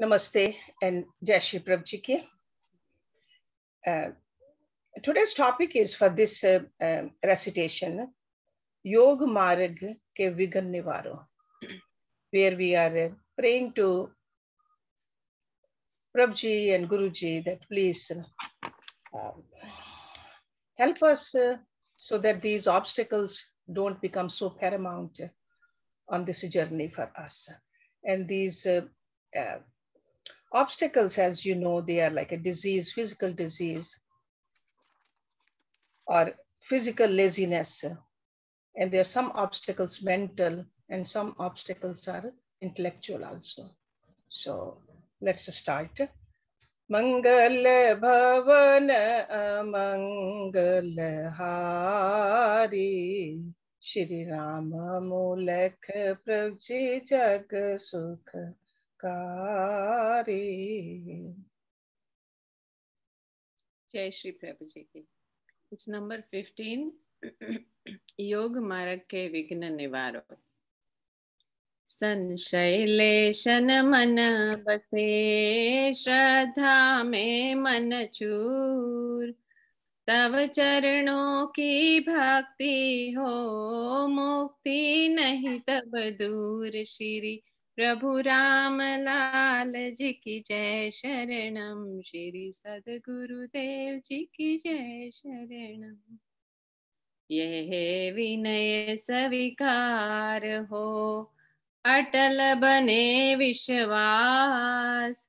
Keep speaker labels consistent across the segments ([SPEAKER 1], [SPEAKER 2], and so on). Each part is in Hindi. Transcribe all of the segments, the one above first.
[SPEAKER 1] Namaste and Jai Shri Prabhuji ki. Uh, today's topic is for this uh, uh, recitation, Yog Marg ke Vigan Nivaro, where we are uh, praying to Prabhuji and Guruji that please uh, help us uh, so that these obstacles don't become so paramount on this journey for us. And these Obstacles, as you know, they are like a disease, physical disease, or physical laziness. And there are some obstacles mental and some obstacles are intellectual also. So let's start. मंगल भवन अमंगल हारी श्री राम मूलख प्रभु जग सुख कारे
[SPEAKER 2] जय श्री प्रभु जी की इट्स नंबर फिफ्टीन योग मार्ग के विघ्न निवारो संशय लेशन मन बसे श्रद्धा में मन चूर तव चरणों की भक्ति हो मुक्ति नहीं तब दूर श्री प्रभु राम लाल जी की जय शरणम श्री सदगुरुदेव जी की जय शरणम यह विनय स्वीकार हो अटल बने विश्वास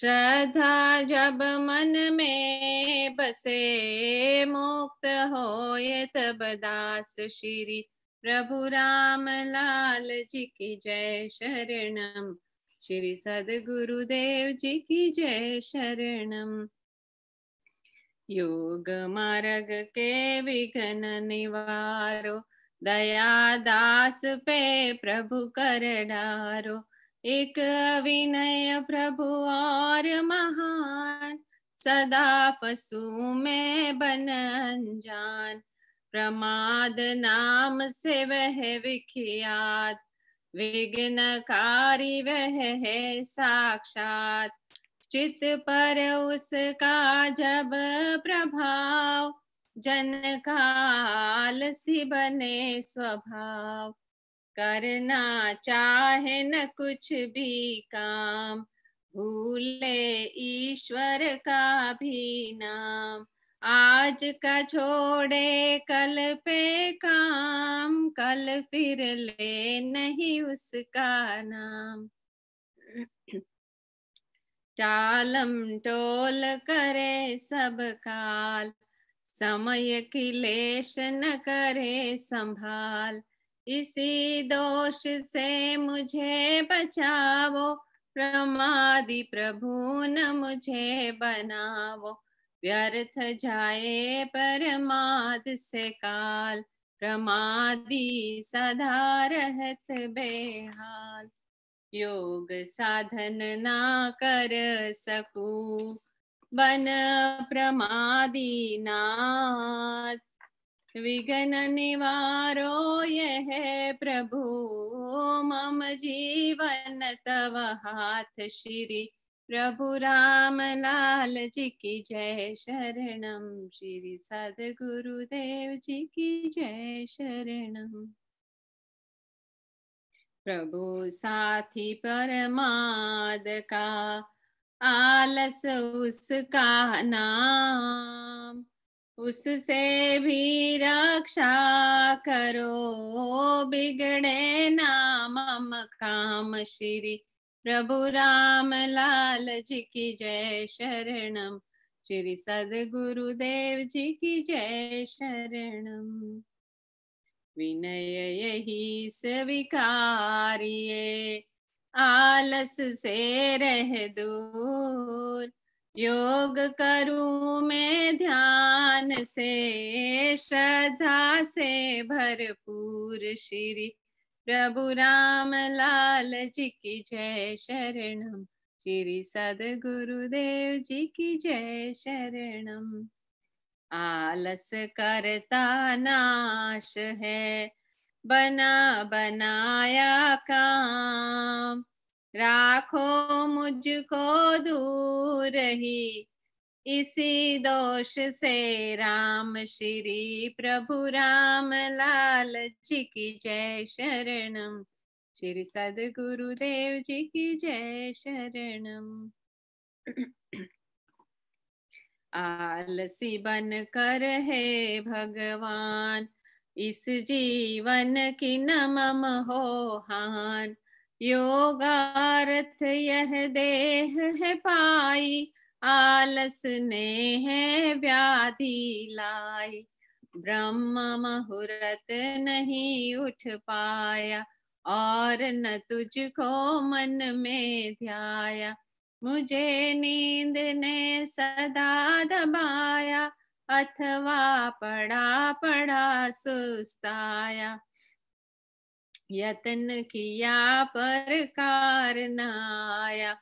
[SPEAKER 2] श्रद्धा जब मन में बसे मुक्त हो ये तब दास श्री प्रभु राम लाल जी की जय शरणम श्री सदगुरुदेव जी की जय शरणम योग मार्ग के विघन निवारो दया दास पे प्रभु कर डारो एक विनय प्रभु और महान सदा पशु में बन जान प्रमाद नाम से वह विख्यात विघ्न कार्य वह है साक्षात चित पर उसका जब प्रभाव जन काल सी बने स्वभाव करना चाहे न कुछ भी काम भूले ईश्वर का भी नाम आज का छोड़े कल पे काम कल फिर ले नहीं उसका नाम टालम टोल करे सब काल समय की न करे संभाल इसी दोष से मुझे बचाओ प्रमादि प्रभु न मुझे बनाओ व्यर्थ जाए परमाद से काल प्रमादी सदा रहत बेहाल योग साधन ना कर सकू बन प्रमादी नाथ विघन निवारो यह प्रभु मम जीवन तव हाथ श्री प्रभु राम लाल जी की जय शरणम श्री सदगुरुदेव जी की जय शरणम प्रभु साथी परमाद का आलस उसका नाम उससे भी रक्षा करो बिगड़े नाम काम श्री प्रभु राम लाल जी की जय शरणम श्री सदगुरुदेव जी की जय शरणम विनय यही स्वीकारिये आलस से रह दूर योग करूं मैं ध्यान से श्रद्धा से भरपूर श्री प्रभु राम लाल जी की जय शरणम श्री सद गुरुदेव जी की जय शरणम आलस करता नाश है बना बनाया काम राखो मुझको दूर ही इसी दोष से राम श्री प्रभु राम लाल जी की जय शरणम श्री सदगुरुदेव जी की जय शरणम आलसी बन कर हे भगवान इस जीवन की नमम हो हान योगार्थ यह देह है पाई आलस ने है व्याधि लाई ब्रह्म मुहूर्त नहीं उठ पाया और न तुझको मन में ध्याया मुझे नींद ने सदा दबाया अथवा पड़ा पड़ा सुस्ताया यतन किया पर कार न आया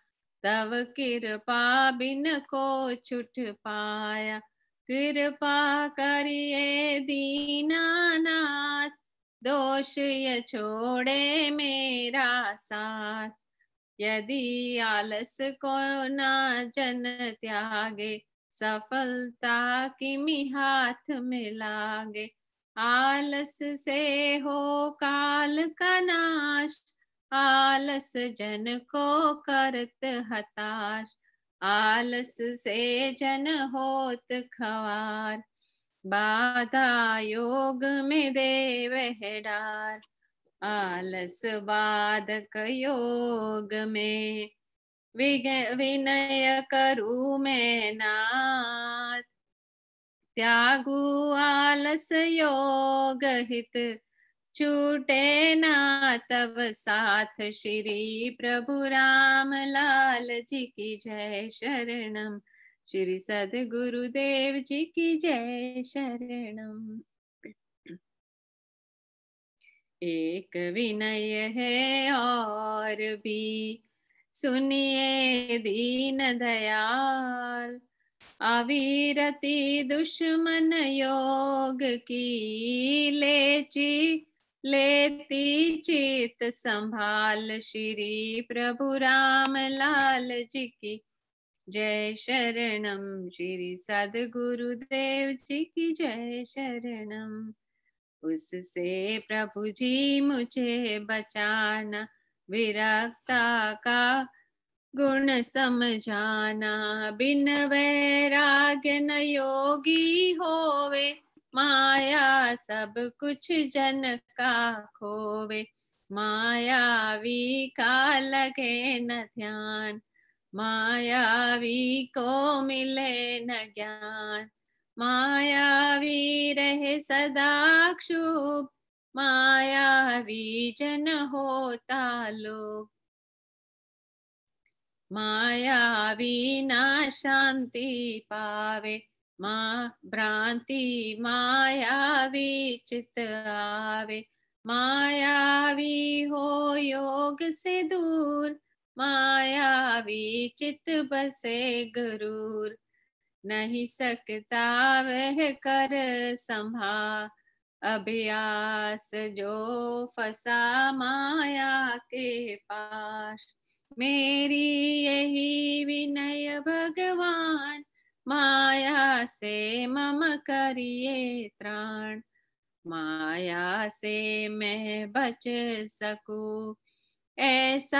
[SPEAKER 2] तव कृपा बिन को छुट पाया कृपा करिए नाथ दोष य छोड़े मेरा साथ यदि आलस को ना जन त्यागे सफलता किमी हाथ में लागे आलस से हो काल का नाश आलस जन को करत हतार आलस से जन होत खवार बाधा योग में देव है डार आलस बाधक योग में विनय करू मैं नाथ त्यागु आलस योग हित छूटे ना तब साथ श्री प्रभु राम लाल जी की जय शरणम श्री सदगुरुदेव जी की जय शरणम एक विनय है और भी सुनिए दीन दयाल अविरति दुश्मन योग की लेची लेती चेत संभाल श्री प्रभु राम लाल जी की जय शरणम श्री सदगुरुदेव जी की जय शरणम उससे प्रभु जी मुझे बचाना विरक्ता का गुण समझाना बिन वैराग्य न योगी होवे माया सब कुछ जन का खोवे मायावी का लगे न ध्यान मायावी को मिले न ज्ञान मायावी रहे सदा मायावी जन होता लोग मायावी ना शांति पावे माँ भ्रांति मायावी चित आवे मायावी हो योग से दूर मायावी चित बसे गुरूर नहीं सकता वह कर संभा अभ्यास जो फसा माया के पास मेरी यही विनय भगवान माया से मम करिए त्राण माया से मैं बच सकूं ऐसा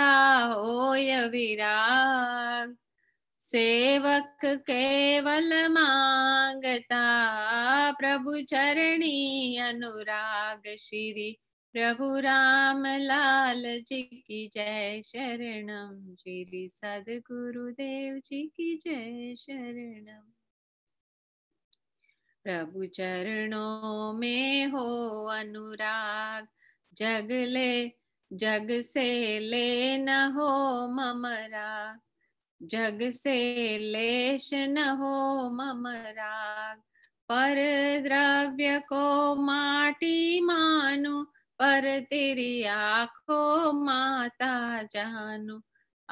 [SPEAKER 2] हो विराग सेवक केवल मांगता प्रभु चरणी अनुराग श्री प्रभु राम लाल जी की जय शरणम श्री सदगुरुदेव जी की जय शरणम प्रभु चरणों में हो अनुराग जग ले जग से ले न हो ममराग जग से लेश न हो ममराग पर द्रव्य को माटी मानो पर तेरी आखो माता जानो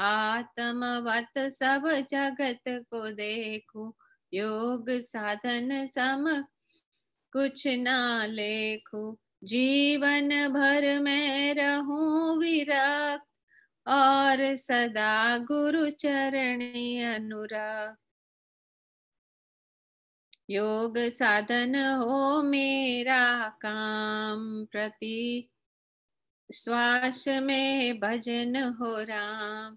[SPEAKER 2] आत्मवत सब जगत को देखो योग साधन सम कुछ ना लेखू जीवन भर में रहूं विरक्त और सदा गुरु चरणी अनुरक्त योग साधन हो मेरा काम प्रति श्वास में भजन हो राम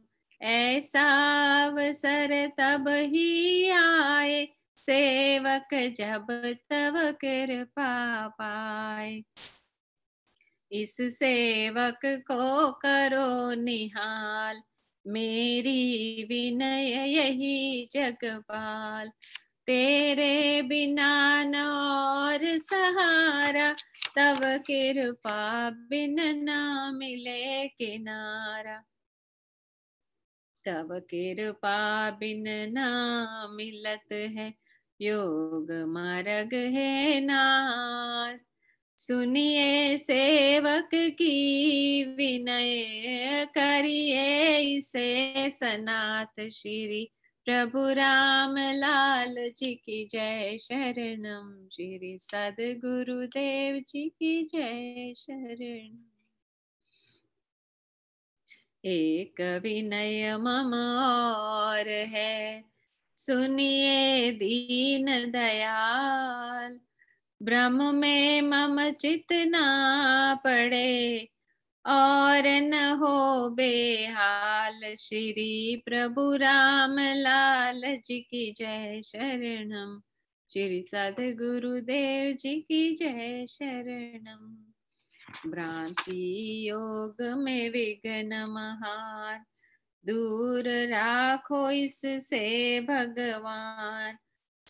[SPEAKER 2] ऐसा अवसर तब ही आए सेवक जब तब कृपा पाए इस सेवक को करो निहाल मेरी विनय यही जगपाल तेरे बिना न और सहारा तब कृपा बिन न मिले किनारा तब कृपा बिन न मिलत है योग मार्ग है नार सुनिए सेवक की विनय करिए इसे सनात श्री प्रभु राम लाल जी की जय शरणम श्री सदगुरुदेव जी की जय शरण एक विनय मम और है सुनिए दीन दयाल ब्रह्म में मम चित ना पड़े और न हो बेहाल श्री प्रभु राम लाल जी की जय शरणम श्री गुरुदेव जी की जय शरणम भ्रांति योग में विघ्न महान दूर राखो इससे भगवान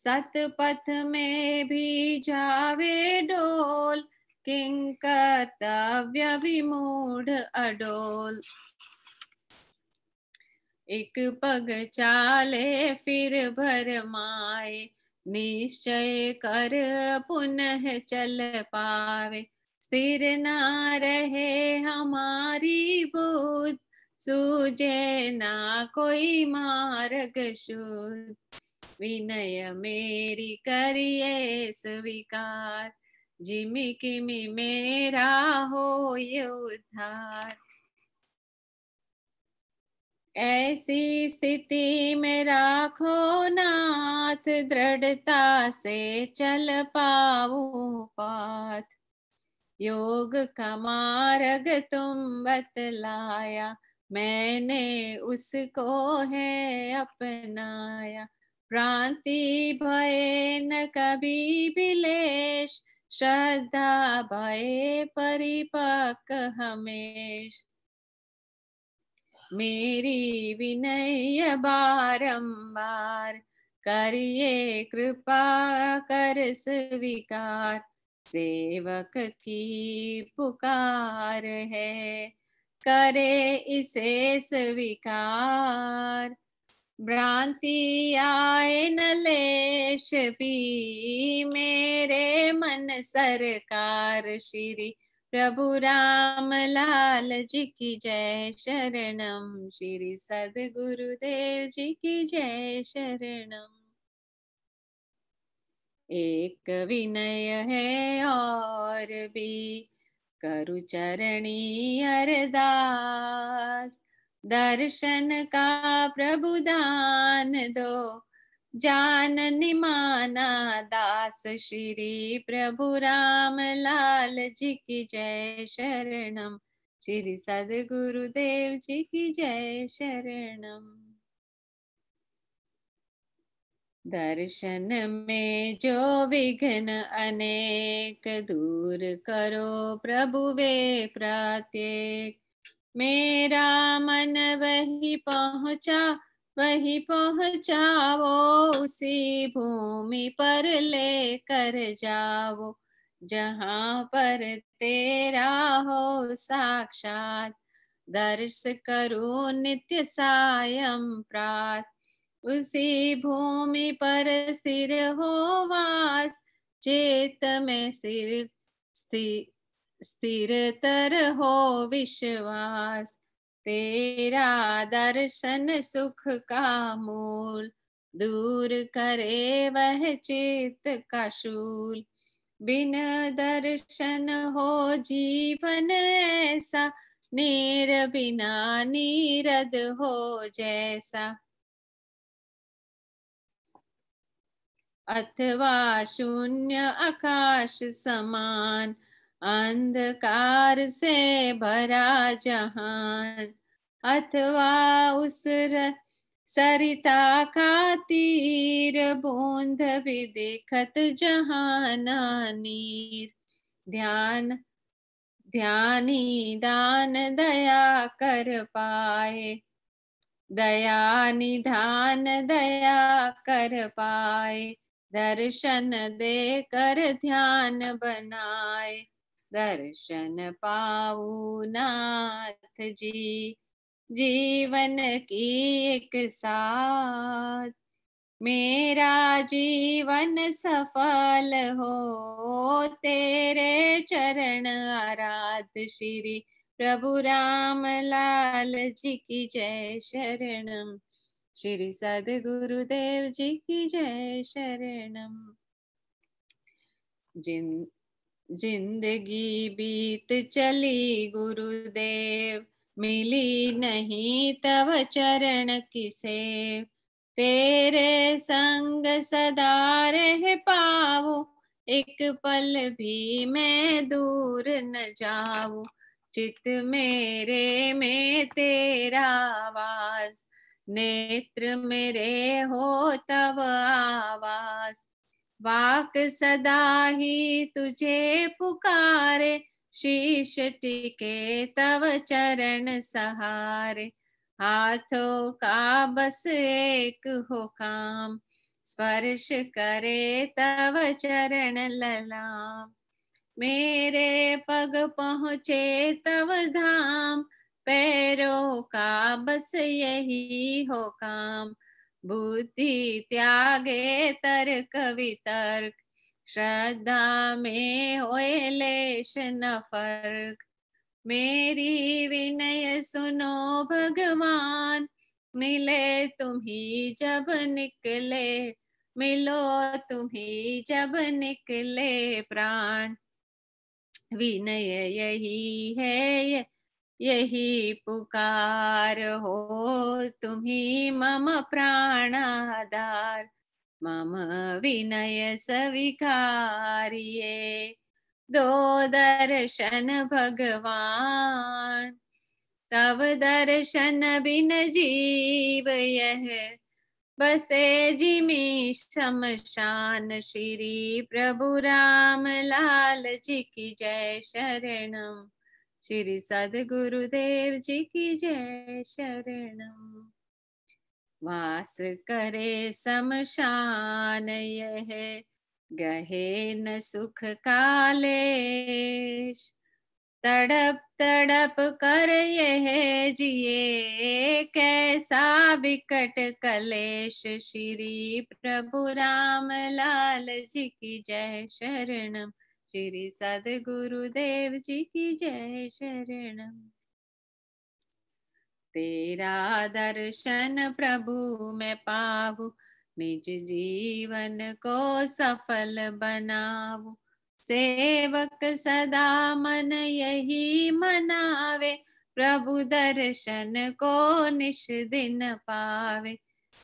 [SPEAKER 2] सत पथ में भी जावे डोल किं कर्तव्यभिमूढ अडोल एक पग चाले फिर भर माए निश्चय कर पुनः चल पावे स्थिर ना रहे हमारी बुद्ध सूझे ना कोई मार्ग शुद्ध विनय मेरी करिए स्वीकार जिमी किमी मेरा हो ये उद्धार ऐसी स्थिति में राखो नाथ दृढ़ता से चल पाऊ पाथ योग का मार्ग तुम बतलाया मैंने उसको है अपनाया प्रांति भय न कभी विलेश श्रद्धा भय परिपक हमेश मेरी विनय बारंबार करिए कृपा कर स्वीकार सेवक की पुकार है करे इसे स्वीकार भ्रांति आए नलेश भी मेरे सरकार श्री प्रभु राम लाल जी की जय शरणम श्री सदगुरुदेव जी की जय शरणम एक विनय है और भी करु चरणी अरदास दर्शन का प्रभु दान दो जान निमाना दास श्री प्रभु राम लाल जी की जय शरणम श्री सदगुरुदेव जी की जय शरणम दर्शन में जो विघ्न अनेक दूर करो प्रभु वे प्रत्येक मेरा मन वही पहुँचा वही पहुंचाओ उसी भूमि पर ले कर जाओ जहाँ पर तेरा हो साक्षात दर्श करो नित्य सायं प्रात उसी भूमि पर स्थिर हो वास चेत में स्थिर स्थिर तर हो विश्वास तेरा दर्शन सुख का मूल दूर करे वह चेत का शूल बिन दर्शन हो जीवन ऐसा नीर बिना नीरद हो जैसा अथवा शून्य आकाश समान अंधकार से भरा जहान अथवा उस सरिता का तीर बूंद भी देखत जहाना नीर ध्यान ध्यान दान दया कर पाए दया निधान दया कर पाए दर्शन दे कर ध्यान बनाए दर्शन पाऊ नाथ जी जीवन की एक साथ मेरा जीवन सफल हो तेरे चरण आराध श्री प्रभु राम लाल जी की जय शरणम श्री सदगुरुदेव जी की जय शरणम जिन जिंदगी बीत चली गुरुदेव मिली नहीं तव चरण किसे तेरे संग सदा रह पाऊ एक पल भी मैं दूर न जाऊ चित मेरे में तेरा आवाज नेत्र मेरे हो तब आवाज वाक सदा ही तुझे पुकारे शीश टिके तव चरण सहारे हाथों का बस एक हो काम स्पर्श करे तव चरण ललाम मेरे पग पहुँचे तव धाम पैरों का बस यही हो काम बुद्धि त्यागे तर्क वितर्क श्रद्धा में होए लेश न फर्क मेरी विनय सुनो भगवान मिले तुम्ही जब निकले मिलो तुम्ही जब निकले प्राण विनय यही है यही पुकार हो तुम्ही मम प्राणाधार मम विनय स्वीकारिये दो दर्शन भगवान तव दर्शन बिन जीव यह बसे जिमी शमशान श्री प्रभु राम लाल जी की जय शरणम श्री सदगुरुदेव जी की जय शरण वास करे समशान यह गहे न सुख कालेश तड़प तड़प कर यह जिए कैसा विकट कलेश श्री प्रभु राम लाल जी की जय शरणम श्री सदगुरुदेव जी की जय शरण तेरा दर्शन प्रभु मैं पाऊ निज जीवन को सफल बनाऊ सेवक सदा मन यही मनावे प्रभु दर्शन को निश दिन पावे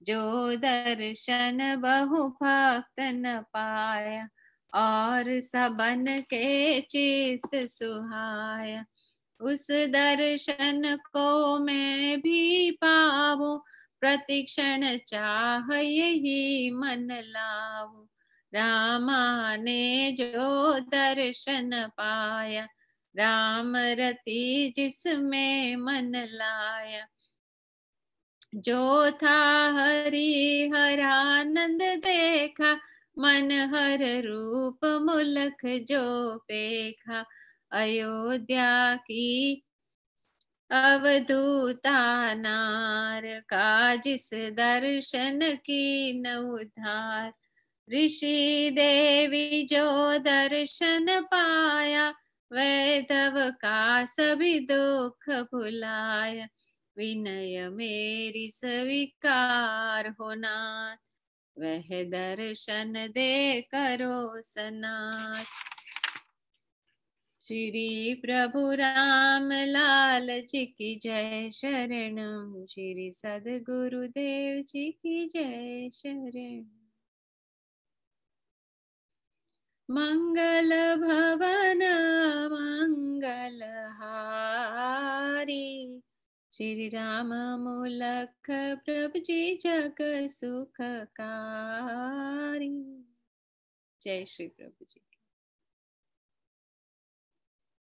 [SPEAKER 2] जो दर्शन बहु भक्त न पाया और सबन के चित सुहाया उस दर्शन को मैं भी पाऊ प्रतिक्षण चाह यही मन लाऊ रामा ने जो दर्शन पाया राम रति जिसमें मन लाया जो था हरि हरानंद देखा मन हर रूप मुलख जो पेखा अयोध्या की अवधूता नार का जिस दर्शन की नउधार ऋषि देवी जो दर्शन पाया वैधव का सभी दुख भुलाया विनय मेरी स्वीकार होना वह दर्शन दे करो सनाथ श्री प्रभु राम लाल जी की जय शरणम श्री सदगुरुदेव जी की जय शरण मंगल भवन मंगल हारी श्री राम मूलक प्रभु जी जग सुखकारी जय श्री प्रभु